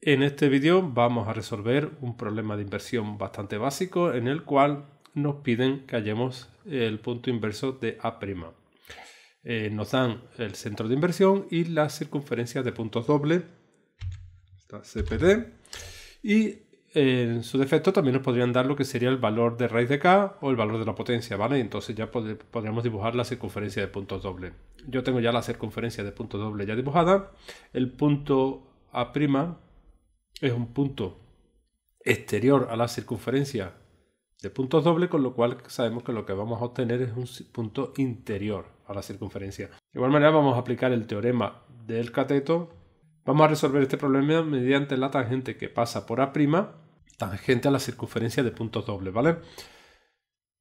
En este vídeo vamos a resolver un problema de inversión bastante básico en el cual nos piden que hallemos el punto inverso de A'. Eh, nos dan el centro de inversión y la circunferencia de puntos doble, esta CPD, y en su defecto también nos podrían dar lo que sería el valor de raíz de k o el valor de la potencia, ¿vale? Entonces ya podríamos dibujar la circunferencia de puntos doble. Yo tengo ya la circunferencia de puntos doble ya dibujada. El punto A' es un punto exterior a la circunferencia de puntos dobles, con lo cual sabemos que lo que vamos a obtener es un punto interior a la circunferencia. De igual manera vamos a aplicar el teorema del cateto. Vamos a resolver este problema mediante la tangente que pasa por A', tangente a la circunferencia de puntos dobles, ¿vale?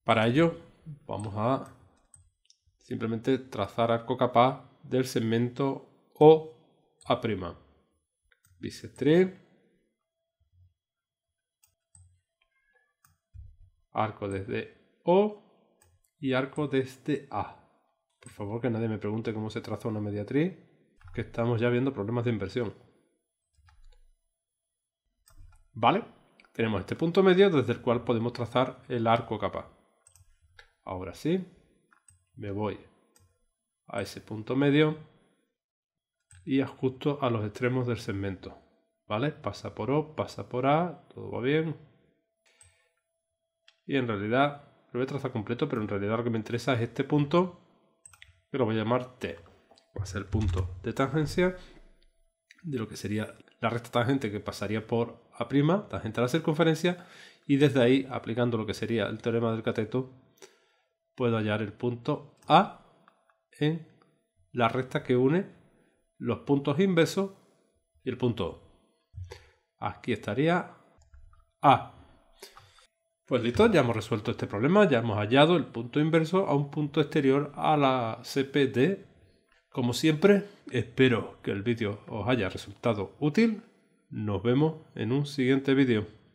Para ello vamos a simplemente trazar arco capaz del segmento O A prima Bisectriz arco desde O y arco desde A. Por favor, que nadie me pregunte cómo se traza una mediatriz, que estamos ya viendo problemas de inversión. ¿Vale? Tenemos este punto medio desde el cual podemos trazar el arco capa. Ahora sí, me voy a ese punto medio y ajusto a los extremos del segmento. ¿Vale? Pasa por O, pasa por A, todo va bien, y en realidad, lo voy a completo, pero en realidad lo que me interesa es este punto, que lo voy a llamar T. Va a ser el punto de tangencia de lo que sería la recta tangente que pasaría por A', tangente a la circunferencia, y desde ahí, aplicando lo que sería el teorema del cateto, puedo hallar el punto A en la recta que une los puntos inversos y el punto O. Aquí estaría A pues listo, ya hemos resuelto este problema, ya hemos hallado el punto inverso a un punto exterior a la CPD. Como siempre, espero que el vídeo os haya resultado útil. Nos vemos en un siguiente vídeo.